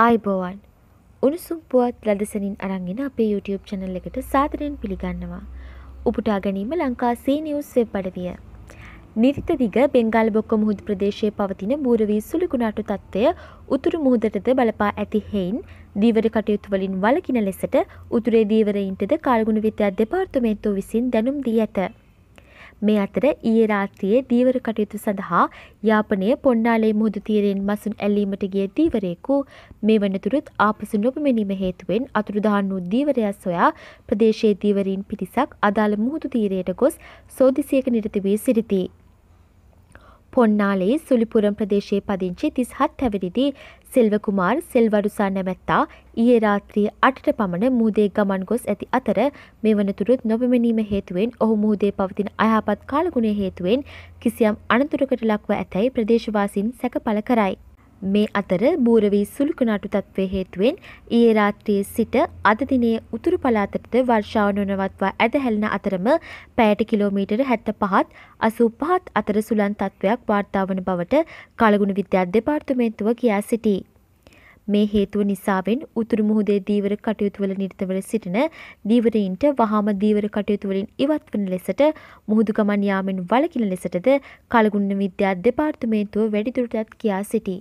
ආයිබෝවන් උණුසුම් පුවත් ලදසනින් අරංගෙන අපේ YouTube චැනල් එකට සාදරයෙන් පිළිගන්නවා. උපුටා ගැනීම ලංකා සී නිවුස් වෙබ් අඩවිය. නිරිත දිග බෙංගල් බොක්ක මුහුදු ප්‍රදේශයේ පවතින බූරවී සුළුකුණාටු තත්ත්වය උතුරු මුහුදටද බලපා ඇති හෙයින් දීවර කටයුතු වලින් වළකින ලෙසට උතුරේ දීවරයින්ටද කාලගුණ විද්‍යා දෙපාර්තමේන්තුව විසින් දැනුම් දී ඇත. මේ අතර ඊයේ රාත්‍රියේ දීවර කටයුතු සඳහා යාපනයේ පොන්නාලේ මුහුදු තීරයෙන් මසුන් ඇල්ලීමට ගිය දීවරයෙකු මේ වනතුරුත් ආපසු නොපමැනීම හේතුවෙන් අතුරුදහන් වූ දීවරයා සොයා ප්‍රදේශයේ දීවරීන් පිරිසක් අදාළ මුහුදු තීරයට ගොස් සෝදිසියක නිරත වී සිටිති. පොන්නාලේ සුලිපුරම් ප්‍රදේශයේ පදිංචි තිස්හත් හැවිරිදි සිල්වකුමාර් සිල්වරුසා නැමැත්තා ඊයේ රාත්‍රිය අටට පමණ මුහදේ ගමන් ගොස් ඇති අතර මේ වනතුරුත් නොපමැනීම හේතුවෙන් ඔහු මුහදේ පවතින අයහපත් කාලගුණේ හේතුවෙන් කිසියම් අනතුරකට ලක්ව ඇතැයි ප්‍රදේශවාසින් සැකපල කරයි. මේ අතර බූරවී සුළුකනාටු තත්ත්වය හේතුවෙන් ඊයේ රාත්‍රියේ සිට අද දිනේ උතුරු පළාතට වර්ෂාව නොනවත්වා ඇදහැළෙන අතරම පැයට කිලෝමීටර 75ත් 85ත් අතර සුළං තත්ත්වයක් වාර්තා වන බවට කලගුණ විද්‍යා දෙපාර්තමේන්තුව කියා සිටී. මේ හේතුව නිසාවෙන් උතුරු මුහුදේ දීවර කටයුතුවල නිරතවල සිටින දීවරයින්ට වහාම දීවර කටයුතුවලින් ඉවත් වන ලෙසට මුහුදු ගමන් යාමෙන් වළකින ලෙසටද කලගුණ විද්‍යා දෙපාර්තමේන්තුව වැඩිදුරටත් කියා සිටී.